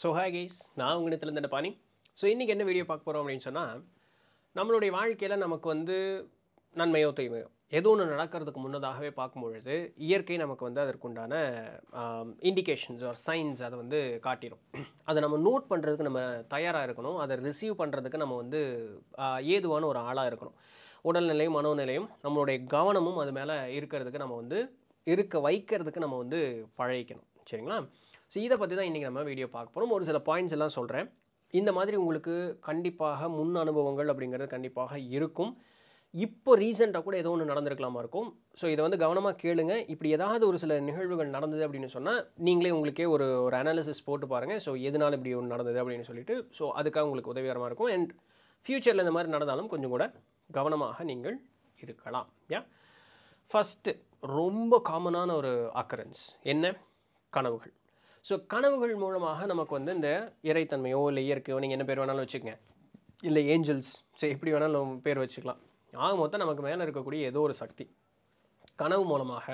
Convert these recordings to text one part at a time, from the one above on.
so hi guys நான் உங்கள் இடத்துல உங்கள்கிட்ட பாணி ஸோ இன்றைக்கி என்ன வீடியோ பார்க்க போகிறோம் அப்படின்னு சொன்னால் நம்மளுடைய வாழ்க்கையில் நமக்கு வந்து நன்மையோ தீமையோ ஏதோ ஒன்று நடக்கிறதுக்கு முன்னதாகவே பார்க்கும்பொழுது இயற்கை நமக்கு வந்து அதற்குண்டான இண்டிகேஷன்ஸ் ஆர் சைன்ஸ் அதை வந்து காட்டிடும் அதை நம்ம நோட் பண்ணுறதுக்கு நம்ம தயாராக இருக்கணும் அதை ரிசீவ் பண்ணுறதுக்கு நம்ம வந்து ஏதுவான ஒரு ஆளாக இருக்கணும் உடல்நிலையும் மனோநிலையும் நம்மளுடைய கவனமும் அது மேலே இருக்கிறதுக்கு நம்ம வந்து இருக்க வைக்கிறதுக்கு நம்ம வந்து பழகிக்கணும் சரிங்களா ஸோ இதை பற்றி தான் இன்றைக்கி நம்ம வீடியோ பார்க்க போகிறோம் ஒரு சில பாயிண்ட்ஸ் எல்லாம் சொல்கிறேன் இந்த மாதிரி உங்களுக்கு கண்டிப்பாக முன் அனுபவங்கள் அப்படிங்கிறது கண்டிப்பாக இருக்கும் இப்போ ரீசெண்டாக கூட ஏதோ ஒன்று நடந்திருக்கலாமா இருக்கும் ஸோ இதை வந்து கவனமாக கேளுங்க இப்படி ஏதாவது ஒரு சில நிகழ்வுகள் நடந்தது அப்படின்னு சொன்னால் நீங்களே உங்களுக்கே ஒரு ஒரு அனாலிசிஸ் போட்டு பாருங்கள் ஸோ எதனால் இப்படி ஒன்று நடந்தது அப்படின்னு சொல்லிட்டு ஸோ அதுக்காக உங்களுக்கு உதவிகரமாக இருக்கும் அண்ட் ஃப்யூச்சரில் இந்த மாதிரி நடந்தாலும் கொஞ்சம் கூட கவனமாக நீங்கள் இருக்கலாம் யா ஃபஸ்ட்டு ரொம்ப காமனான ஒரு அக்கரன்ஸ் என்ன கனவுகள் ஸோ கனவுகள் மூலமாக நமக்கு வந்து இந்த இறைத்தன்மையோ இல்லை இயற்கையோ நீங்கள் என்ன பேர் வேணாலும் வச்சுக்கோங்க இல்லை ஏஞ்சல்ஸ் சரி எப்படி வேணாலும் பேர் வச்சுக்கலாம் ஆக மொத்தம் நமக்கு மேலே இருக்கக்கூடிய ஏதோ ஒரு சக்தி கனவு மூலமாக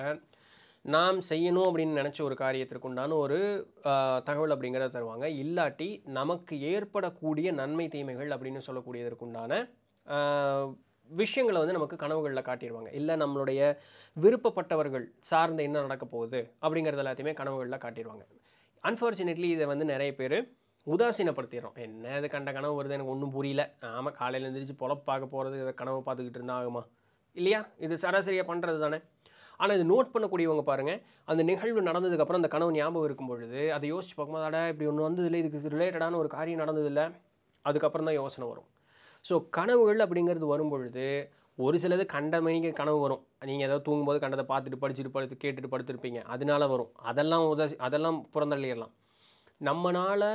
நாம் செய்யணும் அப்படின்னு நினச்ச ஒரு காரியத்திற்கு உண்டான ஒரு தகவல் அப்படிங்கிறத தருவாங்க இல்லாட்டி நமக்கு ஏற்படக்கூடிய நன்மை தீமைகள் அப்படின்னு சொல்லக்கூடியதற்குண்டான விஷயங்களை வந்து நமக்கு கனவுகளில் காட்டிடுவாங்க இல்லை நம்மளுடைய விருப்பப்பட்டவர்கள் சார்ந்த என்ன நடக்க போகுது அப்படிங்கிறது எல்லாத்தையுமே கனவுகளில் காட்டிடுவாங்க அன்ஃபார்ச்சுனேட்லி இதை வந்து நிறைய பேர் உதாசீனப்படுத்திடுறோம் என்ன இது கண்ட கனவு வருது எனக்கு ஒன்றும் புரியல ஆமாம் காலையில் எழுந்திரிச்சு பார்க்க போகிறது இதை கனவை பார்த்துக்கிட்டு இருந்தால் ஆகுமா இல்லையா இது சராசரியாக பண்ணுறது தானே ஆனால் இது நோட் பண்ணக்கூடியவங்க பாருங்கள் அந்த நிகழ்வு நடந்ததுக்கப்புறம் அந்த கனவு ஞாபகம் இருக்கும் பொழுது அதை யோசிச்சு பார்க்கும்போது அட இப்படி ஒன்று வந்ததில்லை இதுக்கு ரிலேட்டடான ஒரு காரியம் நடந்ததில்லை அதுக்கப்புறம் தான் யோசனை வரும் ஸோ கனவுகள் அப்படிங்கிறது வரும் பொழுது ஒரு சிலது கண்ட மணிக்கு கனவு வரும் நீங்கள் ஏதாவது தூங்கும்போது கண்டதை பார்த்துட்டு படிச்சுட்டு படுத்து கேட்டுட்டு படுத்துருப்பீங்க அதனால வரும் அதெல்லாம் உதவி அதெல்லாம் புறந்தள்ளிடலாம் நம்மனால்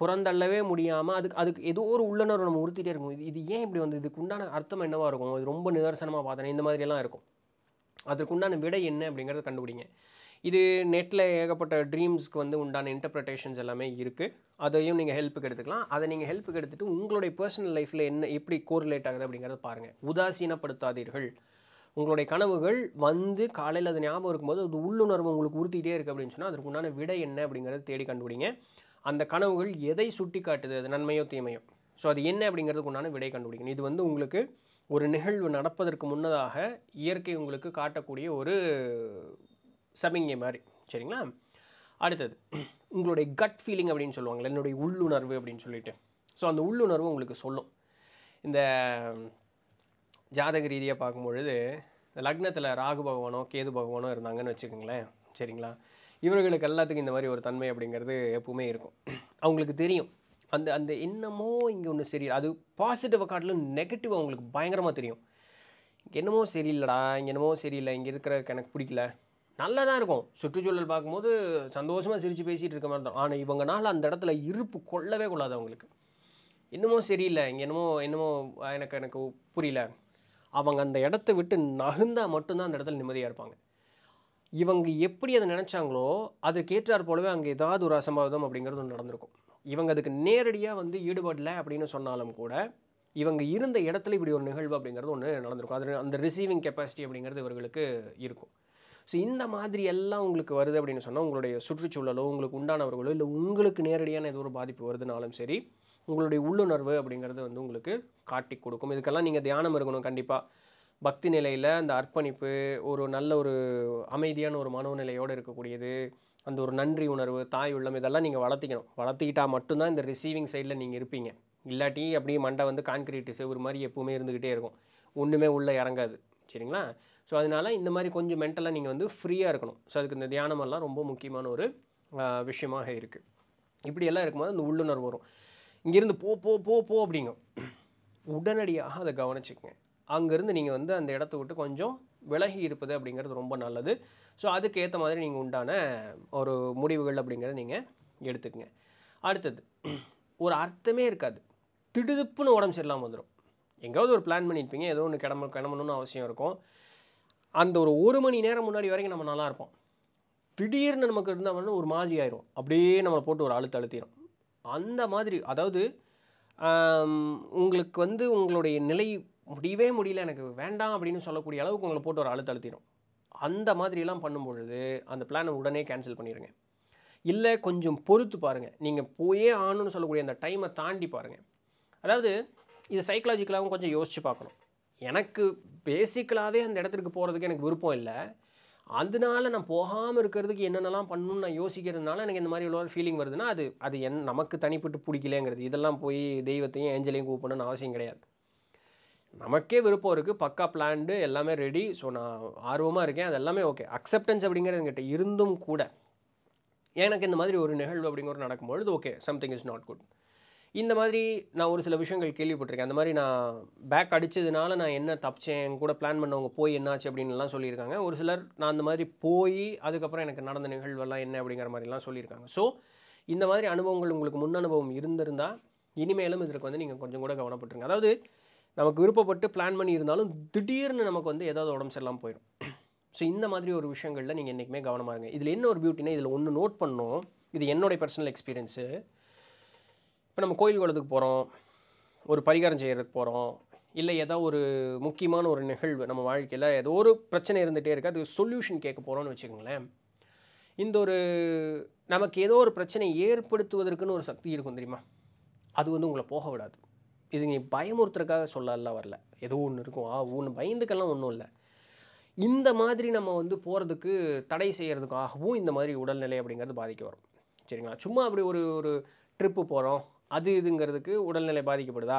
புறந்தள்ளவே முடியாமல் அதுக்கு அதுக்கு ஏதோ ஒரு உள்ளுணர்வு நம்ம உறுத்திட்டே இருக்கும் இது இது ஏன் இப்படி வந்து இதுக்கு உண்டான அர்த்தம் என்னவாக இருக்கும் இது ரொம்ப நிதர்சனமாக பார்த்தேன் இந்த மாதிரியெல்லாம் இருக்கும் அதற்குண்டான விடை என்ன அப்படிங்கிறத கண்டுபிடிங்க இது நெட்டில் ஏகப்பட்ட ட்ரீம்ஸ்க்கு வந்து உண்டான இன்டர்பிரிட்டேஷன்ஸ் எல்லாமே இருக்குது அதையும் நீங்கள் ஹெல்ப்புக்கு எடுத்துக்கலாம் அதை நீங்கள் ஹெல்ப்புக்கு எடுத்துகிட்டு உங்களுடைய பர்சனல் லைஃப்பில் என்ன எப்படி கோரிலேட் ஆகுது அப்படிங்கிறத பாருங்கள் உதாசீனப்படுத்தாதீர்கள் உங்களுடைய கனவுகள் வந்து காலையில் அது ஞாபகம் இருக்கும்போது அது உள்ளுணர்வு உங்களுக்கு உறுத்திட்டே இருக்குது அப்படின்னு சொன்னால் அதற்கு உண்டான விடை என்ன அப்படிங்கிறத தேடி கண்டுபிடிங்க அந்த கனவுகள் எதை சுட்டி காட்டுது அது நன்மையோ தீமையோ ஸோ அது என்ன அப்படிங்கிறதுக்கு உண்டான விடை கண்டுபிடிங்க இது வந்து உங்களுக்கு ஒரு நிகழ்வு நடப்பதற்கு முன்னதாக இயற்கை உங்களுக்கு காட்டக்கூடிய ஒரு சமிங்கை மாதிரி சரிங்களா அடுத்தது உங்களுடைய கட் ஃபீலிங் அப்படின்னு சொல்லுவாங்களே என்னுடைய உள்ளுணர்வு அப்படின்னு சொல்லிட்டு ஸோ அந்த உள்ளுணர்வு உங்களுக்கு சொல்லும் இந்த ஜாதக ரீதியாக பார்க்கும்பொழுது இந்த லக்னத்தில் ராகு பகவானோ கேது பகவானோ இருந்தாங்கன்னு வச்சுக்கோங்களேன் சரிங்களா இவர்களுக்கு எல்லாத்துக்கும் இந்த மாதிரி ஒரு தன்மை அப்படிங்கிறது எப்பவுமே இருக்கும் அவங்களுக்கு தெரியும் அந்த அந்த என்னமோ இங்கே ஒன்று சரி அது பாசிட்டிவ் காட்டிலும் நெகட்டிவ் அவங்களுக்கு பயங்கரமாக தெரியும் இங்கே என்னமோ சரியில்லடா இங்கே என்னமோ சரியில்லை இங்கே இருக்கிற எனக்கு பிடிக்கல நல்லா தான் இருக்கும் சுற்றுச்சூழல் பார்க்கும்போது சந்தோஷமாக சிரித்து பேசிகிட்டு இருக்க மாதிரி தான் ஆனால் இவங்கனால அந்த இடத்துல இருப்பு கொள்ளவே கொள்ளாது அவங்களுக்கு இன்னமும் சரியில்லை இங்கே என்னமோ என்னமோ எனக்கு எனக்கு புரியல அவங்க அந்த இடத்த விட்டு நகுந்தால் மட்டும்தான் அந்த இடத்துல நிம்மதியாக இருப்பாங்க இவங்க எப்படி அதை நினச்சாங்களோ அதுக்கேற்றார் போலவே அங்கே ஏதாவது ஒரு அசம்பாவிதம் அப்படிங்கிறது ஒன்று நடந்திருக்கும் இவங்க அதுக்கு நேரடியாக வந்து ஈடுபடலை அப்படின்னு சொன்னாலும் கூட இவங்க இருந்த இடத்துல இப்படி ஒரு நிகழ்வு அப்படிங்கிறது ஒன்று நடந்திருக்கும் அது அந்த ரிசீவிங் கெப்பாசிட்டி அப்படிங்கிறது இவர்களுக்கு இருக்கும் ஸோ இந்த மாதிரி எல்லாம் உங்களுக்கு வருது அப்படின்னு சொன்னால் உங்களுடைய சுற்றுச்சூழலோ உங்களுக்கு உண்டானவர்களோ இல்லை உங்களுக்கு நேரடியான ஏதோ ஒரு பாதிப்பு வருதுனாலும் சரி உங்களுடைய உள்ளுணர்வு அப்படிங்கிறது வந்து உங்களுக்கு காட்டி கொடுக்கும் இதுக்கெல்லாம் நீங்கள் தியானம் இருக்கணும் கண்டிப்பாக பக்தி நிலையில் அந்த அர்ப்பணிப்பு ஒரு நல்ல ஒரு அமைதியான ஒரு மனோநிலையோடு இருக்கக்கூடியது அந்த ஒரு நன்றி உணர்வு தாய் உள்ளம் இதெல்லாம் நீங்கள் வளர்த்திக்கணும் வளர்த்திக்கிட்டால் மட்டும்தான் இந்த ரிசீவிங் சைடில் நீங்கள் இருப்பீங்க இல்லாட்டி அப்படியே மண்டை வந்து கான்கிரீட் செவ்வொரு மாதிரி எப்பவுமே இருந்துக்கிட்டே இருக்கும் ஒன்றுமே உள்ளே இறங்காது சரிங்களா ஸோ அதனால் இந்த மாதிரி கொஞ்சம் மென்டலாக நீங்கள் வந்து ஃப்ரீயாக இருக்கணும் ஸோ அதுக்கு இந்த தியானமெல்லாம் ரொம்ப முக்கியமான ஒரு விஷயமாக இருக்குது இப்படியெல்லாம் இருக்கும்போது அந்த உள்ளுணர்வு வரும் இங்கேருந்து போ போ போ போ அப்படிங்க உடனடியாக அதை கவனிச்சுக்கங்க அங்கேருந்து நீங்கள் வந்து அந்த இடத்த விட்டு கொஞ்சம் விலகி இருப்பது அப்படிங்கிறது ரொம்ப நல்லது ஸோ அதுக்கேற்ற மாதிரி நீங்கள் உண்டான ஒரு முடிவுகள் அப்படிங்கிறத நீங்கள் எடுத்துக்கங்க அடுத்தது ஒரு அர்த்தமே இருக்காது திடுதுப்புன்னு உடம்பு சரியில்லாமல் வந்துடும் எங்கேயாவது ஒரு பிளான் பண்ணியிருப்பீங்க ஏதோ ஒன்று கிளம்ப கிளம்பணும்னு அவசியம் இருக்கும் அந்த ஒரு ஒரு மணி நேரம் முன்னாடி வரைக்கும் நம்ம நல்லா இருப்போம் திடீர்னு நமக்கு இருந்தால் ஒரு மாதிரி ஆயிரும் அப்படியே நம்மளை போட்டு ஒரு அழுத்த அழுத்திடும் அந்த மாதிரி அதாவது உங்களுக்கு வந்து உங்களுடைய நிலை முடியவே முடியல எனக்கு வேண்டாம் அப்படின்னு சொல்லக்கூடிய அளவுக்கு உங்களை போட்டு ஒரு அழுத்த அழுத்திடும் அந்த மாதிரிலாம் பண்ணும்பொழுது அந்த பிளானை உடனே கேன்சல் பண்ணிடுங்க இல்லை கொஞ்சம் பொறுத்து பாருங்கள் நீங்கள் போயே ஆணுன்னு சொல்லக்கூடிய அந்த டைமை தாண்டி பாருங்கள் அதாவது இது சைக்கலாஜிக்கலாகவும் கொஞ்சம் யோசித்து பார்க்கணும் எனக்கு பேசிக்கலாகவே அந்த இடத்துக்கு போகிறதுக்கு எனக்கு விருப்பம் இல்லை அதனால நான் போகாமல் இருக்கிறதுக்கு என்னென்னலாம் பண்ணணும்னு நான் யோசிக்கிறதுனால எனக்கு இந்த மாதிரி ஒரு ஃபீலிங் வருதுன்னா அது அது என் நமக்கு தனிப்பட்டு பிடிக்கலங்கிறது இதெல்லாம் போய் தெய்வத்தையும் ஏஞ்சலையும் கூப்பிடணும்னு அவசியம் கிடையாது நமக்கே விருப்பம் இருக்குது பக்கா பிளான்டு எல்லாமே ரெடி ஸோ நான் ஆர்வமாக இருக்கேன் அது எல்லாமே ஓகே அக்செப்டன்ஸ் அப்படிங்கிறது என்கிட்ட இருந்தும் கூட எனக்கு இந்த மாதிரி ஒரு நிகழ்வு அப்படிங்கிற நடக்கும்பொழுது okay something is not good இந்த மாதிரி நான் ஒரு சில விஷயங்கள் கேள்விப்பட்டிருக்கேன் அந்த மாதிரி நான் பேக் அடித்ததுனால நான் என்ன தப்பிச்சேன் என் கூட பிளான் பண்ணவங்க போய் என்னாச்சு அப்படின்லாம் சொல்லியிருக்காங்க ஒரு சிலர் நான் அந்த மாதிரி போய் அதுக்கப்புறம் எனக்கு நடந்த நிகழ்வெல்லாம் என்ன அப்படிங்கிற மாதிரிலாம் சொல்லியிருக்காங்க ஸோ இந்த மாதிரி அனுபவங்கள் உங்களுக்கு முன் அனுபவம் இருந்திருந்தால் இனிமேலும் இதற்கு வந்து நீங்கள் கொஞ்சம் கூட கவனப்பட்டுருங்க அதாவது நமக்கு விருப்பப்பட்டு பிளான் பண்ணி இருந்தாலும் திடீர்னு நமக்கு வந்து ஏதாவது உடம்பு சரியில்லாமல் போயிடும் ஸோ இந்த மாதிரி ஒரு விஷயங்களில் நீங்கள் என்றைக்குமே கவனமாக இருங்க இதில் என்ன ஒரு பியூட்டினா இதில் ஒன்று நோட் பண்ணோம் இது என்னுடைய பர்சனல் எக்ஸ்பீரியன்ஸு இப்போ நம்ம கோயில் குளத்துக்கு போகிறோம் ஒரு பரிகாரம் செய்கிறதுக்கு போகிறோம் இல்லை ஏதோ ஒரு முக்கியமான ஒரு நிகழ்வு நம்ம வாழ்க்கையில் ஏதோ ஒரு பிரச்சனை இருந்துகிட்டே இருக்குது அதுக்கு சொல்யூஷன் கேட்க போகிறோன்னு வச்சுக்கோங்களேன் இந்த ஒரு நமக்கு ஏதோ ஒரு பிரச்சனை ஏற்படுத்துவதற்குன்னு ஒரு சக்தி இருக்கும் தெரியுமா அது வந்து உங்களை போக விடாது இது நீ பயமுறுத்துறதுக்காக சொல்லலாம் வரல ஏதோ ஒன்று இருக்கும் ஆ ஒன்று பயந்துக்கெல்லாம் ஒன்றும் இல்லை இந்த மாதிரி நம்ம வந்து போகிறதுக்கு தடை செய்கிறதுக்காகவும் இந்த மாதிரி உடல்நிலை அப்படிங்கிறது பாதிக்க வரும் சரிங்களா சும்மா அப்படி ஒரு ஒரு ட்ரிப்பு போகிறோம் அது இதுங்கிறதுக்கு உடல்நிலை பாதிக்கப்படுதா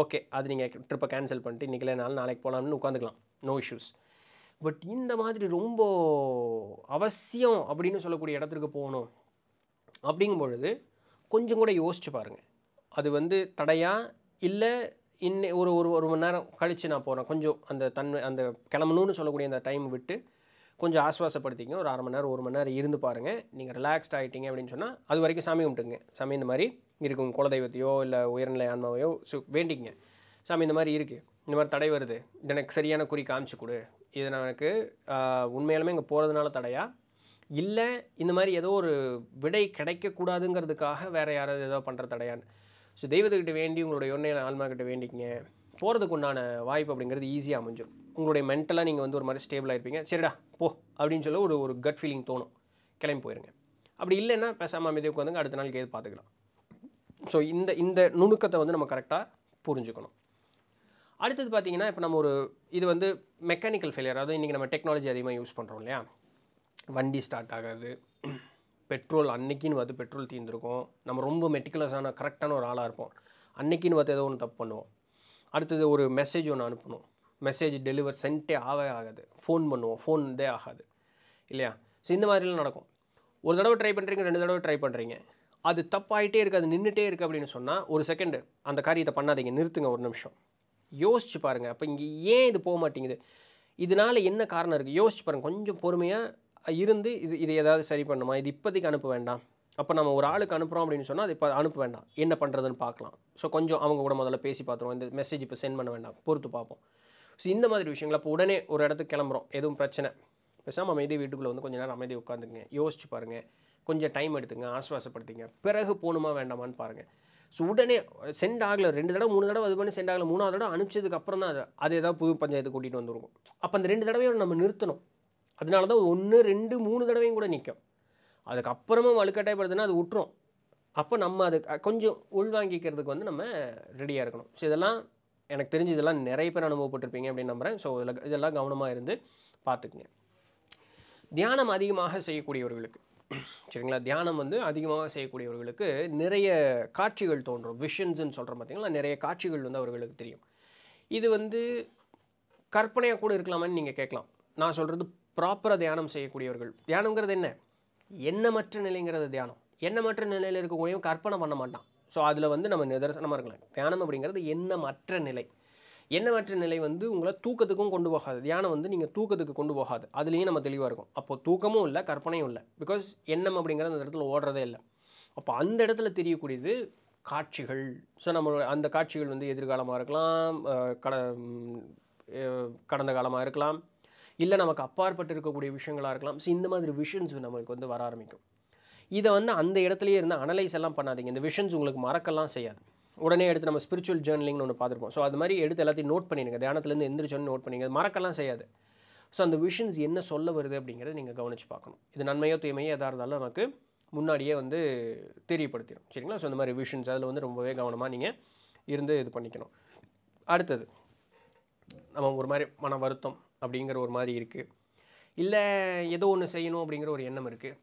ஓகே அது நீங்கள் ட்ரிப்பை கேன்சல் பண்ணிட்டு இன்றைக்கிலே நாள் நாளைக்கு போகலாம்னு உட்காந்துக்கலாம் நோ இஷ்யூஸ் பட் இந்த மாதிரி ரொம்ப அவசியம் அப்படின்னு சொல்லக்கூடிய இடத்துக்கு போகணும் அப்படிங்கும் பொழுது கொஞ்சம் கூட யோசிச்சு பாருங்கள் அது வந்து தடையா இல்லை இன்னை ஒரு ஒரு ஒரு மணி நேரம் கழித்து நான் போகிறேன் கொஞ்சம் அந்த தன்மை அந்த கிளம்பணும்னு சொல்லக்கூடிய அந்த டைம் விட்டு கொஞ்சம் ஆஸ்வாசப்படுத்திங்க ஒரு அரை மணி நேரம் ஒரு மணி நேரம் இருந்து பாருங்கள் நீங்கள் ரிலாக்ஸ்ட் ஆகிட்டீங்க அப்படின்னு சொன்னால் அது வரைக்கும் சாமி கும்பிட்டுங்க சாமி இந்த மாதிரி இருக்கும் குலதெய்வத்தையோ இல்லை உயர்நிலை ஆன்மாவையோ ஸோ வேண்டிங்க சாமி இந்த மாதிரி இருக்குது இந்த மாதிரி தடை வருது எனக்கு சரியான குறி காமிச்சு கொடு இது நான் எனக்கு உண்மையாலுமே இங்கே போகிறதுனால தடையா இல்லை இந்த மாதிரி ஏதோ ஒரு விடை கிடைக்கக்கூடாதுங்கிறதுக்காக வேறு யாராவது ஏதோ பண்ணுற தடையான்னு ஸோ தெய்வத்துக்கிட்ட வேண்டி உங்களுடைய உண்மையான ஆன்மாக்கிட்ட வேண்டிங்க போகிறதுக்கு உண்டான வாய்ப்பு அப்படிங்கிறது ஈஸியாக அமைஞ்சிடும் உங்களுடைய மென்டலாக நீங்கள் வந்து ஒரு மாதிரி ஸ்டேபிளாக இருப்பீங்க சரிடா போ அப்படின்னு சொல்ல ஒரு ஒரு கட் ஃபீலிங் தோணும் கிளம்பி போயிருங்க அப்படி இல்லைன்னா பேசாமல் அமைதியாக உட்காந்துங்க அடுத்த நாள் கேது பார்த்துக்கலாம் ஸோ இந்த இந்த நுணுக்கத்தை வந்து நம்ம கரெக்டாக புரிஞ்சுக்கணும் அடுத்தது பார்த்திங்கன்னா இப்போ நம்ம ஒரு இது வந்து மெக்கானிக்கல் ஃபெயிலியர் அதாவது இன்றைக்கி நம்ம டெக்னாலஜி அதிகமாக யூஸ் பண்ணுறோம் இல்லையா வண்டி ஸ்டார்ட் ஆகாது பெட்ரோல் அன்னைக்குன்னு வந்து பெட்ரோல் தீர்ந்துருக்கும் நம்ம ரொம்ப மெட்டிகுலஸான கரெக்டான ஒரு ஆளாக இருப்போம் அன்னைக்குன்னு பார்த்து ஏதோ ஒன்று தப்பு பண்ணுவோம் அடுத்தது ஒரு மெசேஜ் ஒன்று அனுப்பணும் மெசேஜ் டெலிவர் சென்ட்டே ஆகவே ஆகாது ஃபோன் பண்ணுவோம் ஃபோன் இதே ஆகாது இல்லையா ஸோ இந்த மாதிரிலாம் நடக்கும் ஒரு தடவை ட்ரை பண்ணுறீங்க ரெண்டு தடவை ட்ரை பண்ணுறீங்க அது தப்பாயிட்டே இருக்குது அது நின்றுட்டே இருக்குது அப்படின்னு சொன்னால் ஒரு செகண்டு அந்த காரியத்தை பண்ணாதீங்க நிறுத்துங்க ஒரு நிமிஷம் யோசிச்சு பாருங்கள் அப்போ இங்கே ஏன் இது போக மாட்டேங்குது இதனால் என்ன காரணம் இருக்குது யோசிச்சு பாருங்கள் கொஞ்சம் பொறுமையாக இருந்து இது இது ஏதாவது சரி பண்ணுமா இது இப்போதைக்கு அனுப்ப வேண்டாம் அப்போ நம்ம ஒரு ஆளுக்கு அனுப்புகிறோம் அப்படின்னு சொன்னால் அது இப்போ அனுப்ப வேண்டாம் என்ன பண்ணுறதுன்னு பார்க்கலாம் ஸோ கொஞ்சம் அவங்க கூட முதல்ல பேசி பார்த்துருவோம் இந்த மெசேஜ் இப்போ சென்ட் பண்ண வேண்டாம் பொறுத்து பார்ப்போம் ஸோ இந்த மாதிரி விஷயங்கள் அப்போ உடனே ஒரு இடத்துக்கு கிளம்புறோம் எதுவும் பிரச்சனை பேசாமல் அமைதி வீட்டுக்குள்ளே வந்து கொஞ்சம் நேரம் அமைதி உட்காந்துங்க யோசிச்சு பாருங்கள் கொஞ்சம் டைம் எடுத்துங்க ஆஸ்வாசப்படுத்திங்க பிறகு போகணுமா வேண்டாமான்னு பாருங்கள் ஸோ உடனே சென்ட் ஆகலை ரெண்டு தடவை மூணு தடவை அது பண்ணி சென்ட் ஆகலை மூணாவது தடவை அனுப்பிச்சதுக்கு அப்புறம் தான் அது அது ஏதாவது புது பஞ்சாயத்து கூட்டிகிட்டு வந்துருக்கும் அப்போ அந்த ரெண்டு தடவையும் நம்ம நிறுத்தணும் அதனால தான் ஒன்று ரெண்டு மூணு தடவையும் கூட நிற்கும் அதுக்கப்புறமும் வலுக்கட்டாயப்படுதுன்னா அது விட்டுரும் அப்போ நம்ம அது கொஞ்சம் உள்வாங்கிக்கிறதுக்கு வந்து நம்ம ரெடியாக இருக்கணும் ஸோ இதெல்லாம் எனக்கு தெரிஞ்சு இதெல்லாம் நிறைய பேர் அனுபவப்பட்டிருப்பீங்க அப்படின்னு நம்புகிறேன் ஸோ இதில் இதெல்லாம் கவனமாக இருந்து பார்த்துக்குங்க தியானம் அதிகமாக செய்யக்கூடியவர்களுக்கு சரிங்களா தியானம் வந்து அதிகமாக செய்யக்கூடியவர்களுக்கு நிறைய காட்சிகள் தோன்றும் விஷன்ஸ்ன்னு சொல்கிறோம் பார்த்திங்களா நிறைய காட்சிகள் வந்து அவர்களுக்கு தெரியும் இது வந்து கற்பனையாக கூட இருக்கலாமான்னு நீங்கள் கேட்கலாம் நான் சொல்கிறது ப்ராப்பராக தியானம் செய்யக்கூடியவர்கள் தியானங்கிறது என்ன எண்ணமற்ற நிலைங்கிறது தியானம் எண்ணமற்ற நிலையில் இருக்கக்கூடிய கற்பனை பண்ண மாட்டான் ஸோ அதில் வந்து நம்ம நிதர்சனமாக இருக்கலாம் தியானம் அப்படிங்கிறது எண்ணமற்ற நிலை எண்ணமற்ற நிலை வந்து உங்களை தூக்கத்துக்கும் கொண்டு போகாது தியானம் வந்து நீங்கள் தூக்கத்துக்கு கொண்டு போகாது அதுலேயும் நம்ம தெளிவாக இருக்கும் அப்போது தூக்கமும் இல்லை கற்பனையும் இல்லை பிகாஸ் எண்ணம் அப்படிங்கிறது அந்த இடத்துல ஓடுறதே இல்லை அப்போ அந்த இடத்துல தெரியக்கூடியது காட்சிகள் ஸோ நம்மளோட அந்த காட்சிகள் வந்து எதிர்காலமாக இருக்கலாம் கட கடந்த காலமாக இருக்கலாம் இல்லை நமக்கு அப்பாற்பட்டு இருக்கக்கூடிய விஷயங்களாக இருக்கலாம் ஸோ இந்த மாதிரி விஷன்ஸ் நமக்கு வந்து வர ஆரம்பிக்கும் இதை வந்து அந்த இடத்துலையே இருந்து அனலைஸ் எல்லாம் பண்ணாதீங்க இந்த விஷன்ஸ் உங்களுக்கு மறக்கலாம் செய்யாது உடனே எடுத்து நம்ம ஸ்பிரிச்சுவல் ஜேர்னலிங்னு ஒன்று பார்த்துருப்போம் ஸோ அது மாதிரி எடுத்து எல்லாத்தையும் நோட் பண்ணிடுங்க தியானத்துலேருந்து எந்திரிச்சோன்னு நோட் பண்ணிங்க மறக்கலாம் செய்யாது ஸோ அந்த விஷன்ஸ் என்ன சொல்ல வருது அப்படிங்கிறத நீங்கள் கவனித்து பார்க்கணும் இது நன்மையோ தீமையோ எதாக இருந்தாலும் நமக்கு முன்னாடியே வந்து தெரியப்படுத்திடும் சரிங்களா ஸோ இந்த மாதிரி விஷன்ஸ் அதில் வந்து ரொம்பவே கவனமாக நீங்கள் இருந்து இது பண்ணிக்கணும் அடுத்தது நம்ம ஒரு மாதிரி மன வருத்தம் அப்படிங்கிற ஒரு மாதிரி இருக்குது இல்லை ஏதோ ஒன்று செய்யணும் அப்படிங்கிற ஒரு எண்ணம் இருக்குது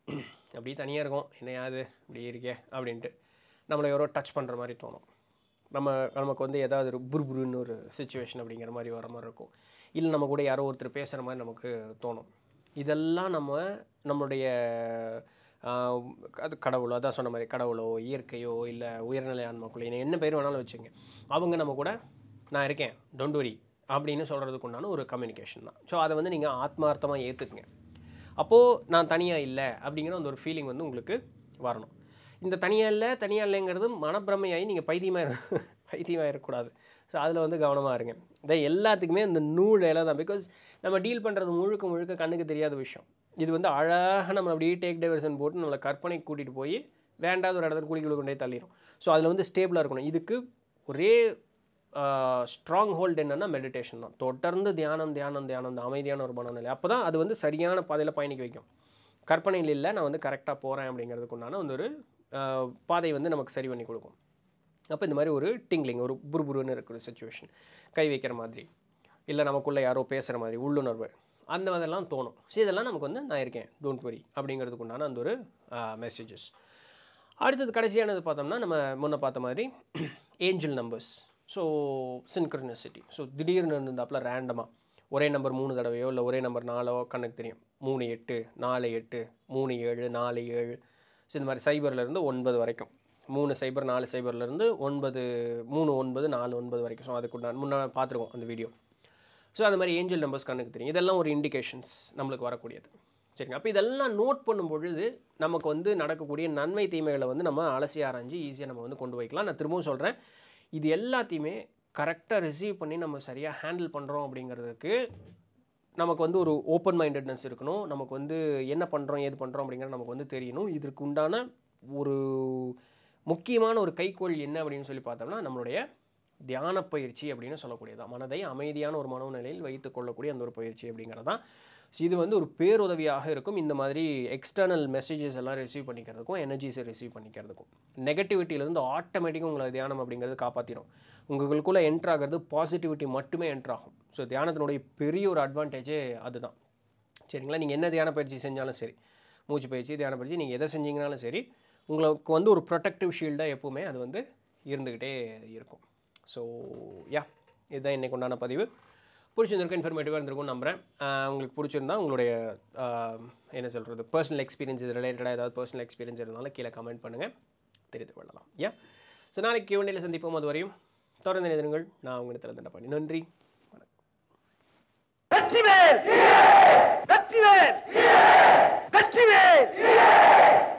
அப்படியே தனியாக இருக்கும் என்னையாது இப்படி இருக்கே அப்படின்ட்டு நம்மளை யாரோ டச் பண்ணுற மாதிரி தோணும் நம்ம நமக்கு வந்து ஏதாவது ஒரு புருன்னு ஒரு சுச்சுவேஷன் அப்படிங்கிற மாதிரி வர மாதிரி இருக்கும் இல்லை நம்ம கூட யாரோ ஒருத்தர் பேசுகிற மாதிரி நமக்கு தோணும் இதெல்லாம் நம்ம நம்மளுடைய அது கடவுளோ அதான் சொன்ன மாதிரி கடவுளோ இயற்கையோ இல்லை உயர்நிலை ஆன்மாக்குள்ளே என்ன பேர் வேணாலும் வச்சுங்க அவங்க நம்ம கூட நான் இருக்கேன் டோன்ட் வரி அப்படின்னு சொல்கிறதுக்கு உண்டான ஒரு கம்யூனிகேஷன் தான் ஸோ அதை வந்து நீங்கள் ஆத்மார்த்தமாக ஏற்றுக்குங்க அப்போது நான் தனியாக இல்லை அப்படிங்கிற அந்த ஒரு ஃபீலிங் வந்து உங்களுக்கு வரணும் இந்த தனியாக இல்லை தனியாக இல்லைங்கிறது மனப்பிரமையாகி நீங்கள் பைத்தியமாக பைத்தியமாக இருக்கக்கூடாது ஸோ அதில் வந்து கவனமாக இருங்க இதை எல்லாத்துக்குமே இந்த நூல் இலை தான் பிகாஸ் நம்ம டீல் பண்ணுறது முழுக்க முழுக்க கண்ணுக்கு தெரியாத விஷயம் இது வந்து அழகாக நம்ம அப்படியே டேக் டைவர்ஷன் போட்டு நம்மளை கற்பனை கூட்டிகிட்டு போய் வேண்டாத ஒரு இடத்துல குழிக்குள்ள கொண்டே தள்ளிடும் ஸோ அதில் வந்து ஸ்டேபிளாக இருக்கணும் இதுக்கு ஒரே ஸ்ட்ராங் ஹோல்டு என்னென்னா மெடிடேஷன் தான் தொடர்ந்து தியானம் தியானம் தியானம் அந்த அமைதியான ஒரு மனநிலை அப்போ தான் அது வந்து சரியான பாதையில் பயணிக்க வைக்கும் கற்பனையில் இல்லை நான் வந்து கரெக்டாக போகிறேன் அப்படிங்கிறதுக்கு உண்டான வந்து ஒரு பாதை வந்து நமக்கு சரி பண்ணி கொடுக்கும் அப்போ இந்த மாதிரி ஒரு டிங்லிங் ஒரு புருபுருன்னு இருக்கிற சுச்சுவேஷன் கை வைக்கிற மாதிரி இல்லை நமக்குள்ளே யாரோ பேசுகிற மாதிரி உள்ளுணர்வு அந்த மாதிரிலாம் தோணும் ஸோ இதெல்லாம் நமக்கு வந்து நான் இருக்கேன் டோன்ட் வரி அப்படிங்கிறதுக்கு உண்டான அந்த ஒரு மெசேஜஸ் அடுத்தது கடைசியானது பார்த்தோம்னா நம்ம முன்னே பார்த்த மாதிரி angel numbers so synchronicity so திடீர்னு இருந்தாப்புல ரேண்டமாக ஒரே நம்பர் மூணு தடவையோ இல்லை ஒரே நம்பர் நாலோ கணக்கு தெரியும் மூணு எட்டு நாலு எட்டு மூணு ஏழு நாலு ஏழு ஸோ இந்த மாதிரி சைபர்லேருந்து ஒன்பது வரைக்கும் மூணு சைபர் நாலு சைபர்லேருந்து ஒன்பது மூணு ஒன்பது நாலு ஒன்பது வரைக்கும் ஸோ நான் முன்னா பார்த்துருக்கோம் அந்த வீடியோ ஸோ அந்த மாதிரி ஏஞ்சல் நம்பர்ஸ் கண்ணுக்கு தெரியும் இதெல்லாம் ஒரு இண்டிகேஷன்ஸ் நம்மளுக்கு வரக்கூடியது சரிங்க அப்போ இதெல்லாம் நோட் பண்ணும் பொழுது நமக்கு வந்து நடக்கக்கூடிய நன்மை தீமைகளை வந்து நம்ம அலசி ஆராய்ஞ்சு ஈஸியாக நம்ம வந்து கொண்டு வைக்கலாம் நான் திரும்பவும் சொல்கிறேன் இது எல்லாத்தையுமே கரெக்டாக ரிசீவ் பண்ணி நம்ம சரியாக ஹேண்டில் பண்ணுறோம் அப்படிங்கிறதுக்கு நமக்கு வந்து ஒரு ஓப்பன் மைண்டட்னஸ் இருக்கணும் நமக்கு வந்து என்ன பண்ணுறோம் ஏது பண்ணுறோம் அப்படிங்கிறது நமக்கு வந்து தெரியணும் இதற்கு உண்டான ஒரு முக்கியமான ஒரு கைக்கோள் என்ன அப்படின்னு சொல்லி பார்த்தோம்னா நம்மளுடைய தியான பயிற்சி அப்படின்னு சொல்லக்கூடியதான் மனதை அமைதியான ஒரு மனோநிலையில் வைத்து கொள்ளக்கூடிய அந்த ஒரு பயிற்சி அப்படிங்கிறது தான் இது வந்து ஒரு பேருதவியாக இருக்கும் இந்த மாதிரி எக்ஸ்டர்னல் மெசேஜஸ் எல்லாம் ரிசீவ் பண்ணிக்கிறதுக்கும் எனர்ஜிஸை ரிசீவ் பண்ணிக்கிறதுக்கும் நெகட்டிவிட்டியிலேருந்து ஆட்டோமேட்டிக்காக உங்களை தியானம் அப்படிங்கிறது காப்பாற்றிடும் உங்களுக்குள்ளே என்ட்ராகிறது பாசிட்டிவிட்டி மட்டுமே என்ட்ராகும் ஸோ தியானத்தினுடைய பெரிய ஒரு அட்வான்டேஜே அதுதான் சரிங்களா நீங்கள் என்ன தியான பயிற்சி செஞ்சாலும் சரி மூச்சு பயிற்சி தியான பயிற்சி நீங்கள் எதை செஞ்சீங்கனாலும் சரி உங்களுக்கு வந்து ஒரு ப்ரொடக்டிவ் ஷீல்டாக எப்போவுமே அது வந்து இருந்துக்கிட்டே இருக்கும் ஸோ யா இதுதான் இன்றைக்கு உண்டான பதிவு பிடிச்சிருந்திருக்கும் இன்ஃபர்மேட்டிவாக இருந்திருக்கும் நம்புகிறேன் உங்களுக்கு பிடிச்சிருந்தா உங்களுடைய என்ன சொல்கிறது பர்சனல் எக்ஸ்பீரியன்ஸ் இது ரிலேட்டடாக ஏதாவது பர்சனல் எக்ஸ்பீரியன்ஸ் இருந்தாலும் கீழே கமெண்ட் பண்ணுங்கள் தெரிந்து கொள்ளலாம் யா ஸோ நாளைக்கு வண்டியில் சந்திப்போம் அது வரையும் தொடர்ந்து நிதிருங்கள் நான் உங்களுக்கு திறந்தண்டை பண்ணி நன்றி गच्ची मेल गच्ची मेल गच्ची मेल